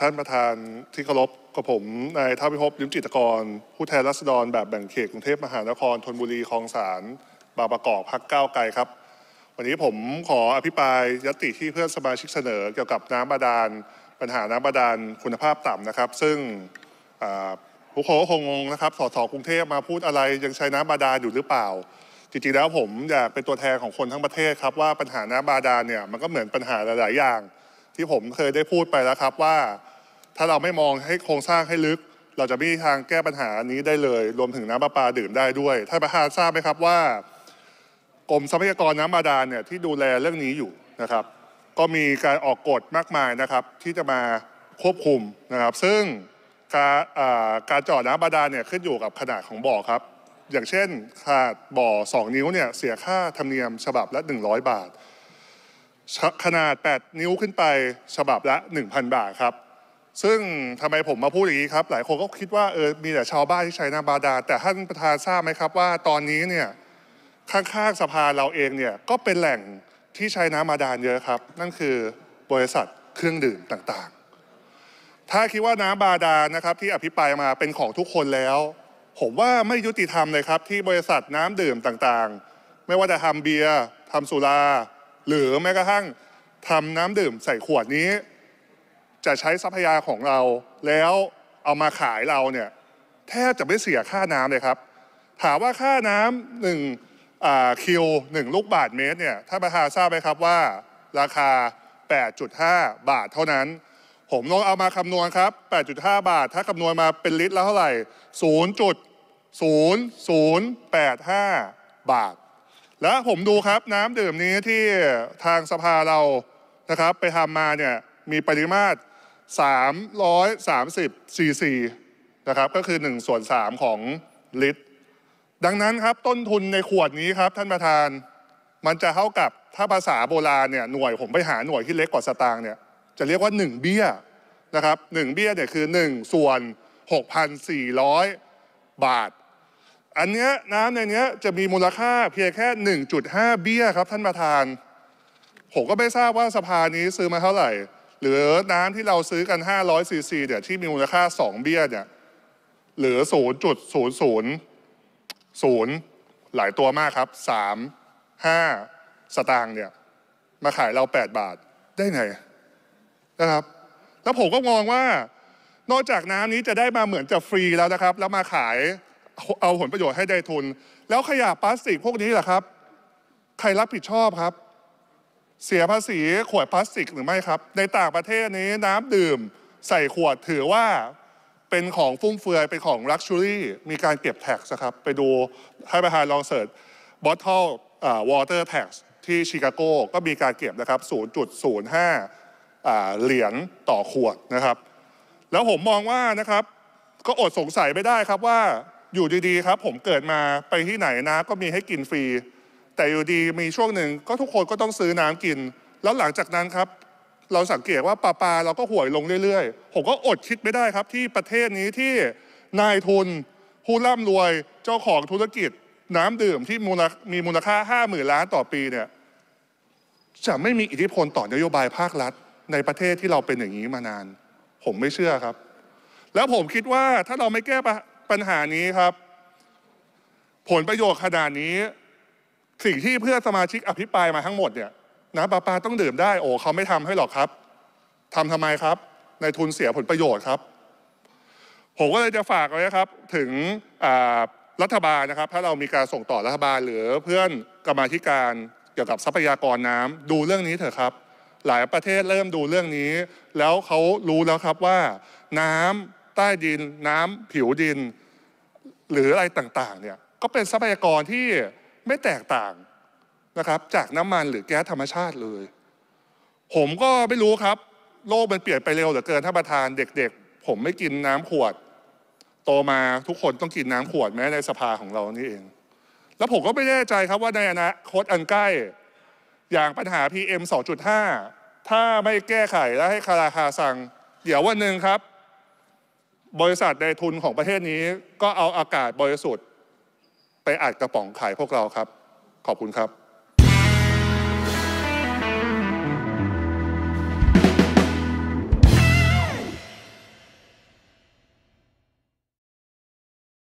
ท่านประธานที่เคารพกับผมนายท้าพิภพลิมจิตกร ผู้แทนรัษฎรแบบแบ่งเขตกรุงเทพมหานครธนบุรีคลองสารบางประกอบพักก้าวไกลครับ วันนี้ผมขออภิปรายยติที่เพื่อนสมาชิกเสนอเกี่ยวกับน้ำบาดาลปัญหาน้ำบาดาลคุณภาพต่ำนะครับ ซึ่งผู้โคคงงนะครับสสกรุงเทพมาพูดอะไรยังใช้น้ำบาดาลอยู่หรือเปล่าจริงๆแล้วผมอยากเป็นตัวแทนของคนทั้งประเทศครับว่าปัญหาน้ำบาดาลเนี่ยมันก็เหมือนปัญหาหลายๆอย่าง ที่ผมเคยได้พูดไปแล้วครับว่าถ้าเราไม่มองให้โครงสร้างให้ลึก เราจะไม่มีทางแก้ปัญหานี้ได้เลย รวมถึงน้ำประปาดื่มได้ด้วยท่านประธานทราบไหมครับว่ากรมทรัพยากรน้ำบาดาลเนี่ยที่ดูแลเรื่องนี้อยู่นะครับ ก็มีการออกกฎมากมายนะครับ ที่จะมาควบคุมนะครับ ซึ่งการการจอดน้ำบาดาลเนี่ยขึ้นอยู่กับขนาดของบ่อครับ อย่างเช่นขนาดบ่อ 2 นิ้วเนี่ยเสียค่าธรรมเนียม ฉบับละ 100 บาท ขนาด 8 นิ้วขึ้นไปฉบับละ 1,000 บาทครับซึ่งทำไมผมมาพูดอย่างนี้ครับ หลายคนก็คิดว่าเออมีแต่ชาวบ้านที่ใช้น้ำบาดาลแต่ท่านประธานทราบไหมครับว่า ตอนนี้เนี่ยข้างๆสภาเราเองเนี่ยก็เป็นแหล่งที่ใช้น้ำบาดาลเยอะครับ นั่นคือบริษัทเครื่องดื่มต่างๆถ้าคิดว่าน้ำบาดาลนะครับ ที่อภิปรายมาเป็นของทุกคนแล้ว ผมว่าไม่ยุติธรรมเลยครับ ที่บริษัทน้ำดื่มต่างๆ ไม่ว่าจะทำเบียร์ทำสุราหรือแม้กระทั่งทำน้ำดื่มใส่ขวดนี้จะใช้ทรัพยาของเราแล้วเอามาขายเราเนี่ยแทบจะไม่เสียค่าน้ำเลยครับ ถามว่าค่าน้ำหนึ่งคิวหนึ่งลูกบาทเมตรเนี่ยท่านประธานทราบไหมครับว่าราคา 8.5 บาทเท่านั้น ผมลองเอามาคำนวณครับ 8.5 บาทถ้าคำนวณมาเป็นลิตรแล้วเท่าไหร่ 0.0085 บาท แล้วผมดูครับน้ำดื่มนี้ที่ทางสภาเรานะครับไปทำมาเนี่ยมีปริมาตร330 cc นะครับก็คือ1ส่วน3ของลิตร ดังนั้นครับต้นทุนในขวดนี้ครับท่านประธาน มันจะเท่ากับ ถ้าภาษาโบราณเนี่ยหน่วยผมไปหาหน่วยที่เล็กกว่าสตางค์เนี่ยจะเรียกว่า 1 เบี้ยนะครับหเบี้ยเนี่ยคือ1ส่วน6,400 บาท อันเนี้ยน้ำในเนี้ยจะมีมูลค่าเพียงแค่ 1.5 เบี้ยครับท่านประธาน ผมก็ไม่ทราบว่าสภานี้ซื้อมาเท่าไหร่หรือน้ำที่เราซื้อกัน500ซีซีเนี่ย ที่มีมูลค่า 2 เบี้ยเนี่ยหรือ0.000 หลายตัวมากครับ 3 5 สตางค์ เนี่ย มาขายเรา 8 บาท ได้ไงนะครับ แล้วผมก็มองว่า นอกจากน้ำนี้จะได้มาเหมือนจะฟรีแล้วนะครับ แล้วมาขายเอาผลประโยชน์ให้ได้ทุน แล้วขยะพลาสติกพวกนี้แหละครับ ใครรับผิดชอบครับเสียภาษีขวดพลาสติกหรือไม่ครับ ในต่างประเทศนี้น้ำดื่มใส่ขวดถือว่าเป็นของฟุ่มเฟือยเป็นของลักชัวรี่มีการเก็บแท็กนะครับ ไปดูให้ประธานลองเสิร์ชบอทเทิลวอเตอร์แท็กที่ชิคาโกก็มีการเก็บนะครับ 0.05เหรียญต่อขวดนะครับ แล้วผมมองว่านะครับก็อดสงสัยไม่ได้ครับว่าอยู่ดีๆครับผมเกิดมาไปที่ไหนนะ ก็มีให้กินฟรีแต่อยู่ดีมีช่วงหนึ่งก็ทุกคนก็ต้องซื้อน้ำกิน แล้วหลังจากนั้นครับ เราสังเกตว่าปลาปลาเราก็ห่วยลงเรื่อย ๆ ผมก็อดคิดไม่ได้ครับ ที่ประเทศนี้ที่นายทุนผู้ร่ำรวย เจ้าของธุรกิจ น้ำดื่มที่มูลมีมูลค่าห้าหมื่นล้านต่อปีเนี่ย จะไม่มีอิทธิพลต่อนโยบายภาครัฐในประเทศที่เราเป็นอย่างนี้มานาน ผมไม่เชื่อครับ แล้วผมคิดว่าถ้าเราไม่แก้ปัญหานี้ครับ ผลประโยชน์ขนาดนี้สิ่งที่เพื่อสมาชิกอภิปรายมาทั้งหมดเนี่ยนะปราปาต้องดื่มได้โอ้เขาไม่ทำให้หรอกครับ ทำทำไมครับ ในทุนเสียผลประโยชน์ครับ ผมก็เลยจะฝากไว้ครับ ถึงรัฐบาลนะครับ ถ้าเรามีการส่งต่อรัฐบาลหรือเพื่อนกรรมธิการเกี่ยวกับทรัพยากรน้ำดูเรื่องนี้เถอะครับ หลายประเทศเริ่มดูเรื่องนี้ แล้วเขารู้แล้วครับว่าน้ำใต้ดิน น้ำผิวดิน หรืออะไรต่างๆเนี่ยก็เป็นทรัพยากรที่ไม่แตกต่างนะครับ จากน้ำมันหรือแก๊สธรรมชาติเลย ผมก็ไม่รู้ครับ โลกมันเปลี่ยนไปเร็วเหลือเกินท่านประธานเด็กๆ ผมไม่กินน้ำขวด โตมาทุกคนต้องกินน้ำขวดแม้ในสภาของเรานี่เอง แล้วผมก็ไม่แน่ใจครับว่าในอนาคตอันใกล้ อย่างปัญหา PM 2.5 ถ้าไม่แก้ไขและให้คาราคาสั่งเดี๋ยววันหนึ่งครับ บริษัทในทุนของประเทศนี้ ก็เอาอากาศบริสุทธิไปอัดกระป๋องขายพวกเราครับ ขอบคุณครับ